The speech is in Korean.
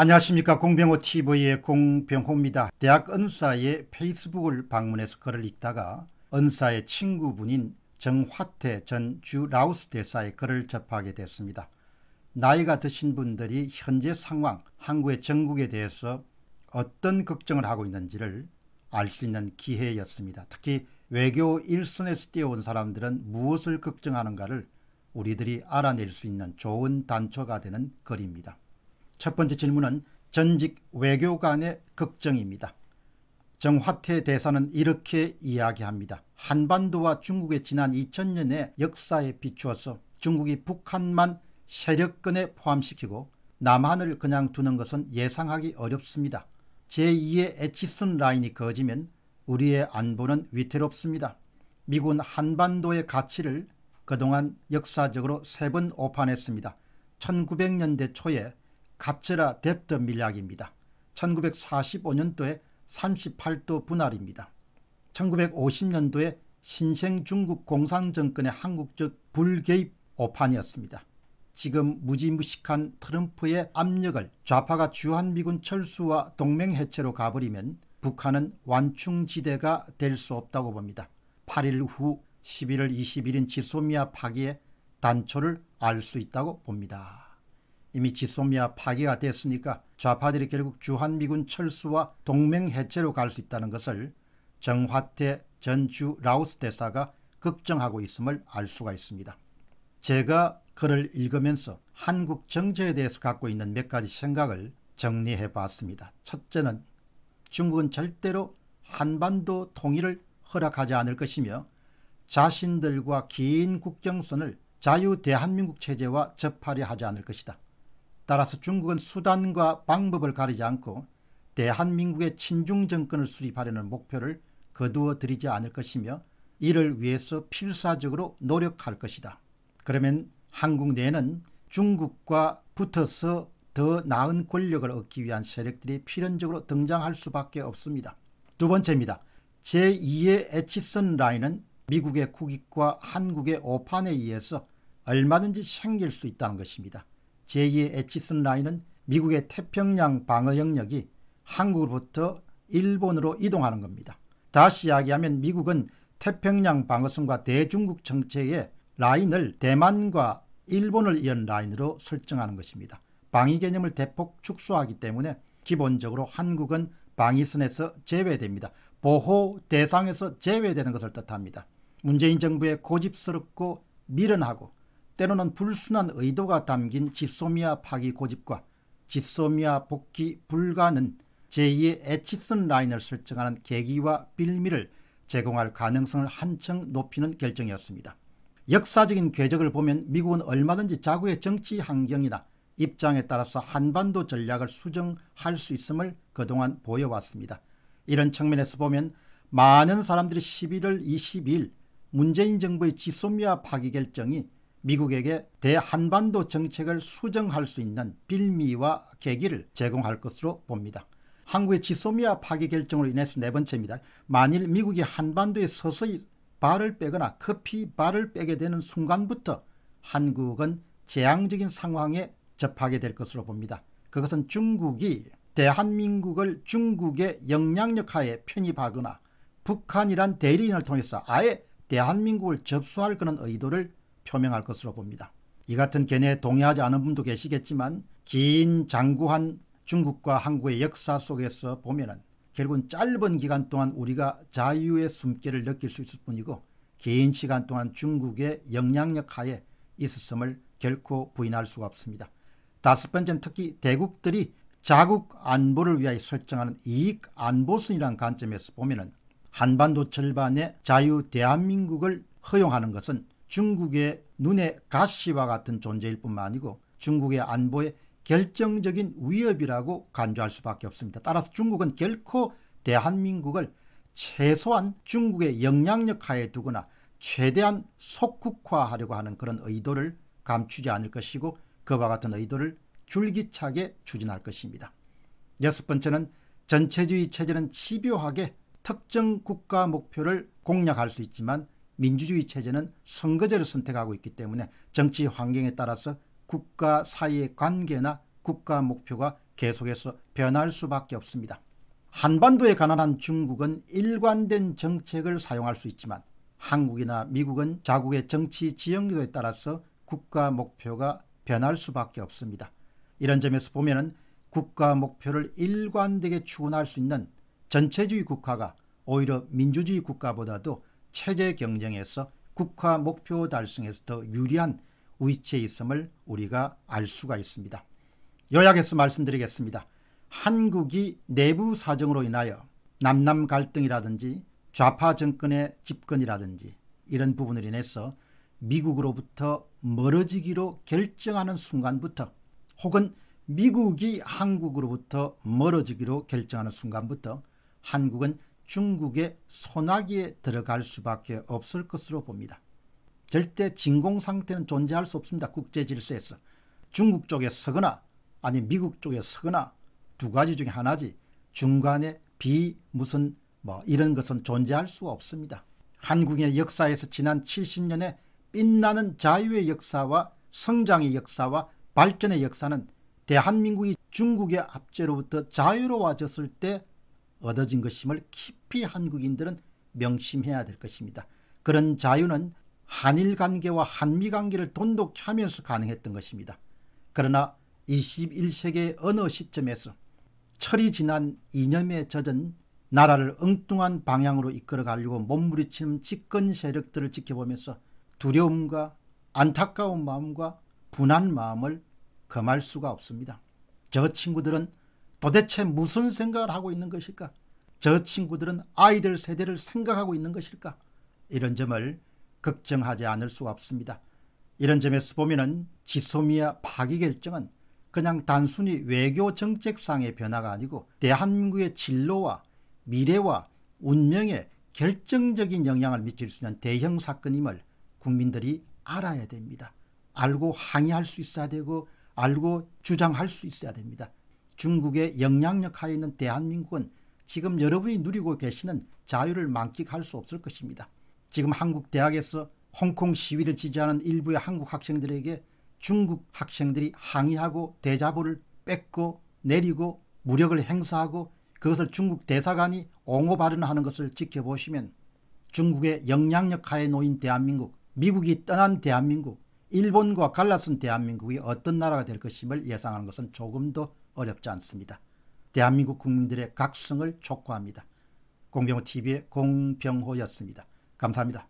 안녕하십니까 공병호 TV의 공병호입니다. 대학 은사의 페이스북을 방문해서 글을 읽다가 은사의 친구분인 정화태 전 주 라오스 대사의 글을 접하게 됐습니다. 나이가 드신 분들이 현재 상황 한국의 전국에 대해서 어떤 걱정을 하고 있는지를 알 수 있는 기회였습니다. 특히 외교 일선에서 뛰어온 사람들은 무엇을 걱정하는가를 우리들이 알아낼 수 있는 좋은 단초가 되는 글입니다. 첫 번째 질문은 전직 외교관의 걱정입니다. 정화태 대사는 이렇게 이야기합니다. 한반도와 중국의 지난 2000년의 역사에 비추어서 중국이 북한만 세력권에 포함시키고 남한을 그냥 두는 것은 예상하기 어렵습니다. 제2의 에치슨 라인이 거지면 우리의 안보는 위태롭습니다. 미군 한반도의 가치를 그동안 역사적으로 세 번 오판했습니다. 1900년대 초에 가츠라 뎁트 밀약입니다. 1945년도에 38도 분할입니다. 1950년도에 신생 중국 공산정권의 한국적 불개입 오판이었습니다. 지금 무지무식한 트럼프의 압력을 좌파가 주한미군 철수와 동맹해체로 가버리면 북한은 완충지대가 될 수 없다고 봅니다. 8일 후 11월 21일 지소미아 파기에 단초를 알 수 있다고 봅니다. 이미 지소미아 파괴가 됐으니까 좌파들이 결국 주한미군 철수와 동맹 해체로 갈 수 있다는 것을 정화태 전주 라오스 대사가 걱정하고 있음을 알 수가 있습니다. 제가 글을 읽으면서 한국 정제에 대해서 갖고 있는 몇 가지 생각을 정리해 봤습니다. 첫째는 중국은 절대로 한반도 통일을 허락하지 않을 것이며 자신들과 긴 국경선을 자유 대한민국 체제와 접하려 하지 않을 것이다. 따라서 중국은 수단과 방법을 가리지 않고 대한민국의 친중 정권을 수립하려는 목표를 거두어 들이지 않을 것이며 이를 위해서 필사적으로 노력할 것이다. 그러면 한국 내는 에 중국과 붙어서 더 나은 권력을 얻기 위한 세력들이 필연적으로 등장할 수밖에 없습니다. 두 번째입니다. 제2의 에치슨 라인은 미국의 국익과 한국의 오판에 의해서 얼마든지 생길 수 있다는 것입니다. 제2의 에치슨 라인은 미국의 태평양 방어 영역이 한국으로부터 일본으로 이동하는 겁니다. 다시 이야기하면 미국은 태평양 방어선과 대중국 정책의 라인을 대만과 일본을 이은 라인으로 설정하는 것입니다. 방위 개념을 대폭 축소하기 때문에 기본적으로 한국은 방위선에서 제외됩니다. 보호 대상에서 제외되는 것을 뜻합니다. 문재인 정부의 고집스럽고 미련하고 때로는 불순한 의도가 담긴 지소미아 파기 고집과 지소미아 복귀 불가는 제2의 에치슨 라인을 설정하는 계기와 빌미를 제공할 가능성을 한층 높이는 결정이었습니다. 역사적인 궤적을 보면 미국은 얼마든지 자국의 정치 환경이나 입장에 따라서 한반도 전략을 수정할 수 있음을 그동안 보여왔습니다. 이런 측면에서 보면 많은 사람들이 11월 22일 문재인 정부의 지소미아 파기 결정이 미국에게 대한반도 정책을 수정할 수 있는 빌미와 계기를 제공할 것으로 봅니다. 한국의 지소미아 파기 결정으로 인해서 네 번째입니다. 만일 미국이 한반도에 서서히 발을 빼거나 급히 발을 빼게 되는 순간부터 한국은 재앙적인 상황에 접하게 될 것으로 봅니다. 그것은 중국이 대한민국을 중국의 영향력 하에 편입하거나 북한이란 대리인을 통해서 아예 대한민국을 접수할 그런 의도를 표명할 것으로 봅니다. 이 같은 견해에 동의하지 않은 분도 계시겠지만 긴 장구한 중국과 한국의 역사 속에서 보면은 결국은 짧은 기간 동안 우리가 자유의 숨결을 느낄 수 있을 뿐이고 긴 시간 동안 중국의 영향력 하에 있었음을 결코 부인할 수가 없습니다. 다섯 번째는 특히 대국들이 자국 안보를 위하 설정하는 이익 안보선이라는 관점에서 보면은 한반도 절반의 자유 대한민국을 허용하는 것은 중국의 눈의 가시와 같은 존재일 뿐만 아니고 중국의 안보에 결정적인 위협이라고 간주할 수밖에 없습니다. 따라서 중국은 결코 대한민국을 최소한 중국의 영향력 하에 두거나 최대한 속국화하려고 하는 그런 의도를 감추지 않을 것이고 그와 같은 의도를 줄기차게 추진할 것입니다. 여섯 번째는 전체주의 체제는 집요하게 특정 국가 목표를 공략할 수 있지만 민주주의 체제는 선거제를 선택하고 있기 때문에 정치 환경에 따라서 국가 사이의 관계나 국가 목표가 계속해서 변할 수밖에 없습니다. 한반도에 가난한 중국은 일관된 정책을 사용할 수 있지만 한국이나 미국은 자국의 정치 지형도에 따라서 국가 목표가 변할 수밖에 없습니다. 이런 점에서 보면 국가 목표를 일관되게 추구할 수 있는 전체주의 국가가 오히려 민주주의 국가보다도 체제 경쟁에서 국화 목표 달성에서 더 유리한 위치에 있음을 우리가 알 수가 있습니다. 요약해서 말씀드리겠습니다. 한국이 내부 사정으로 인하여 남남 갈등이라든지 좌파 정권의 집권이라든지 이런 부분을 인해서 미국으로부터 멀어지기로 결정하는 순간부터 혹은 미국이 한국으로부터 멀어지기로 결정하는 순간부터 한국은 중국의 소나기에 들어갈 수밖에 없을 것으로 봅니다. 절대 진공 상태는 존재할 수 없습니다. 국제 질서에서. 중국 쪽에 서거나 아니 미국 쪽에 서거나 두 가지 중에 하나지 중간에 비 무슨 뭐 이런 것은 존재할 수가 없습니다. 한국의 역사에서 지난 70년의 빛나는 자유의 역사와 성장의 역사와 발전의 역사는 대한민국이 중국의 압제로부터 자유로워졌을 때 얻어진 것임을 깊이 한국인들은 명심해야 될 것입니다. 그런 자유는 한일 관계와 한미 관계를 돈독히 하면서 가능했던 것입니다. 그러나 21세기의 어느 시점에서 철이 지난 이념에 젖은 나라를 엉뚱한 방향으로 이끌어가려고 몸부림치는 집권 세력들을 지켜보면서 두려움과 안타까운 마음과 분한 마음을 금할 수가 없습니다. 저 친구들은 도대체 무슨 생각을 하고 있는 것일까? 저 친구들은 아이들 세대를 생각하고 있는 것일까? 이런 점을 걱정하지 않을 수 없습니다. 이런 점에서 보면 지소미아 파기 결정은 그냥 단순히 외교 정책상의 변화가 아니고 대한민국의 진로와 미래와 운명에 결정적인 영향을 미칠 수 있는 대형 사건임을 국민들이 알아야 됩니다. 알고 항의할 수 있어야 되고 알고 주장할 수 있어야 됩니다. 중국의 영향력 하에 있는 대한민국은 지금 여러분이 누리고 계시는 자유를 만끽할 수 없을 것입니다. 지금 한국 대학에서 홍콩 시위를 지지하는 일부의 한국 학생들에게 중국 학생들이 항의하고 대자보를 뺏고 내리고 무력을 행사하고 그것을 중국 대사관이 옹호 발언하는 것을 지켜보시면 중국의 영향력 하에 놓인 대한민국, 미국이 떠난 대한민국, 일본과 갈라선 대한민국이 어떤 나라가 될 것임을 예상하는 것은 조금도 어렵지 않습니다. 대한민국 국민들의 각성을 촉구합니다. 공병호TV의 공병호였습니다. 감사합니다.